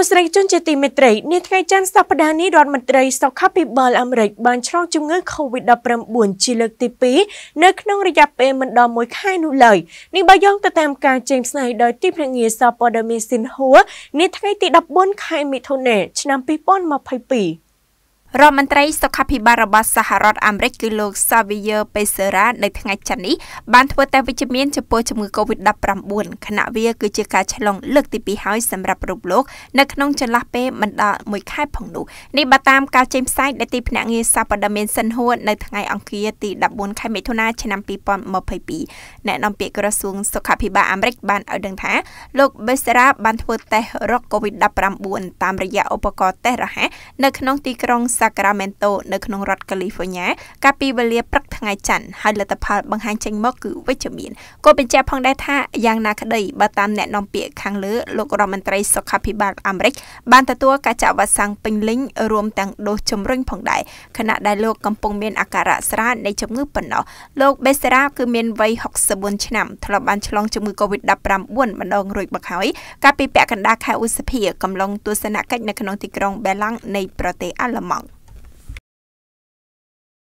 ទស្សនិកជនជាទីមេត្រីនាថ្ងៃច័ន្ទសប្តាហ៍នេះរដ្ឋមន្ត្រីសុខាភិបាលអាមេរិកបានឆ្លងជំងឺ Covid-19 ជាលើកទី2នៅក្នុងរយៈពេលមិនដល់1ខែនោះឡើយនេះបើយោងទៅតាមការចេញផ្សាយដោយទីភ្នាក់ងារសារព័ត៌មានស៊ីនហួរនាថ្ងៃទី14ខែមិថុនាឆ្នាំ2022រដ្ឋមន្ត្រីសុខាភិបាលរបស់សហរដ្ឋអាមេរិកគឺលោក Xavier Becerra នៅថ្ងៃច័ន្ទនេះបានធ្វើតេស្តវិជ្ជមានចំពោះជំងឺ Covid-19 ខណៈវា គឺជាការឆ្លង លើកទី2ហើយសម្រាប់រូបលោកនៅក្នុងចន្លោះពេលមិនដល់1ខែ ផងនោះនេះបើតាមការចេញផ្សាយដែលទីភ្នាក់ងារសារព័ត៌មានសិនហួននៅថ្ងៃអង្គារទី14ខែមិថុនាឆ្នាំ2022អ្នកនាំពាក្យក្រសួងសុខាភិបាលអាមេរិកបានឲ្យដឹងថាលោក Becerra បានធ្វើតេស្តរក Covid-19 តាមរយៈឧបករណ៍តេស្តរហ័សនៅក្នុងទីក្រុង Sacramento នៅក្នុងរដ្ឋ California កាលពីវេលាព្រឹកថ្ងៃច័ន្ទហើយលទ្ធផលបង្ហាញចេញមកគឺវិជ្ជមានក៏បញ្ជាក់ផងដែរថាយ៉ាងណាក្តីបើតាមអ្នកនាំពាក្យខាងលើលោករដ្ឋមន្ត្រីសុខាភិបាលអាមេរិកបានទទួលការចាក់វ៉ាក់សាំងពេញលេញរួមទាំងដូសជំរុញផងដែរខណៈដែលលោកកំពុងមានអាការៈស្រាលនៃជំងឺប៉ុណ្ណោះលោកបេសេរ៉ាគឺមានវ័យ64ឆ្នាំធ្លាប់បានឆ្លងជំងឺ Covid-19 ម្ដងរួចមកហើយកាលពីពាក់កណ្ដាលខែឧសភា កំឡុងទស្សនកិច្ចនៅក្នុងទីក្រុងបេឡាំងនៃប្រទេសអាល្លឺម៉ង់